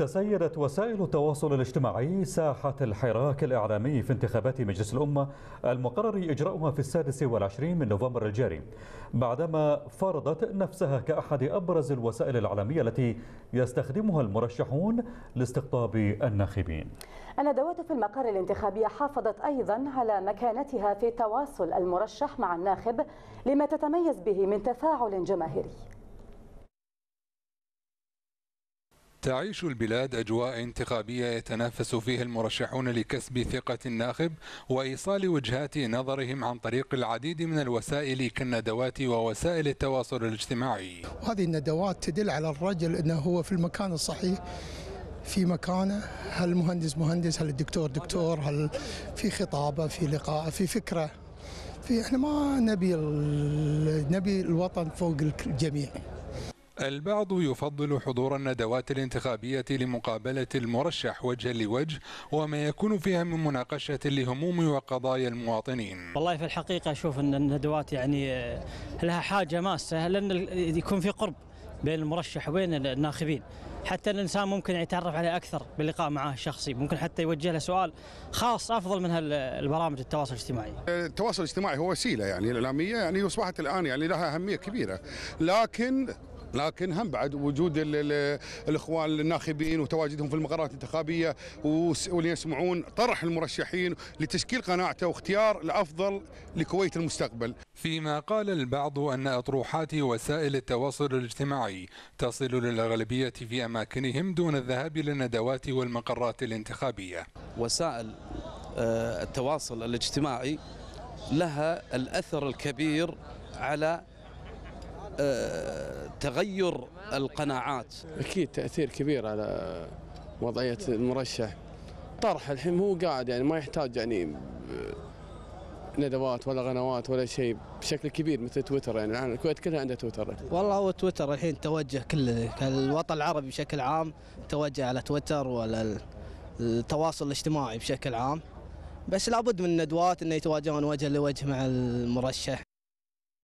تسيدت وسائل التواصل الاجتماعي ساحة الحراك الإعلامي في انتخابات مجلس الأمة المقرر إجراؤها في السادس والعشرين من نوفمبر الجاري بعدما فرضت نفسها كأحد أبرز الوسائل الإعلامية التي يستخدمها المرشحون لاستقطاب الناخبين الندوات في المقر الانتخابي حافظت أيضا على مكانتها في تواصل المرشح مع الناخب لما تتميز به من تفاعل جماهيري تعيش البلاد أجواء انتخابية يتنافس فيها المرشحون لكسب ثقة الناخب وإيصال وجهات نظرهم عن طريق العديد من الوسائل كالندوات ووسائل التواصل الاجتماعي وهذه الندوات تدل على الرجل أنه هو في المكان الصحيح في مكانه هل مهندس مهندس هل الدكتور دكتور هل في خطابة في لقاء في فكرة في احنا ما نبي نبي الوطن فوق الجميع البعض يفضل حضور الندوات الانتخابية لمقابلة المرشح وجها لوجه وما يكون فيها من مناقشة لهموم وقضايا المواطنين والله في الحقيقة أشوف أن الندوات يعني آه، لها حاجة ماسة لأن يكون في قرب بين المرشح وبين الناخبين حتى الانسان ممكن يتعرف عليه اكثر باللقاء معه الشخصي ممكن حتى يوجه له سؤال خاص افضل من البرامج التواصل الاجتماعي آه، التواصل الاجتماعي هو وسيله يعني الاعلاميه يعني اصبحت الان يعني لها اهميه كبيره لكن لكن هم بعد وجود الاخوان الناخبين وتواجدهم في المقرات الانتخابيه يسمعون طرح المرشحين لتشكيل قناعته واختيار الافضل لكويت المستقبل. فيما قال البعض ان اطروحات وسائل التواصل الاجتماعي تصل للاغلبيه في اماكنهم دون الذهاب للندوات والمقرات الانتخابيه. وسائل آه، التواصل الاجتماعي لها الاثر الكبير على آه، تغير القناعات اكيد تاثير كبير على وضعيه المرشح طرح الحين هو قاعد يعني ما يحتاج يعني آه، ندوات ولا قنوات ولا شيء بشكل كبير مثل تويتر يعني الان الكويت كلها عندها تويتر والله هو تويتر الحين توجه كل الوطن العربي بشكل عام توجه على تويتر ولا التواصل الاجتماعي بشكل عام بس لابد من ندوات انه يتواجهون وجه لوجه مع المرشح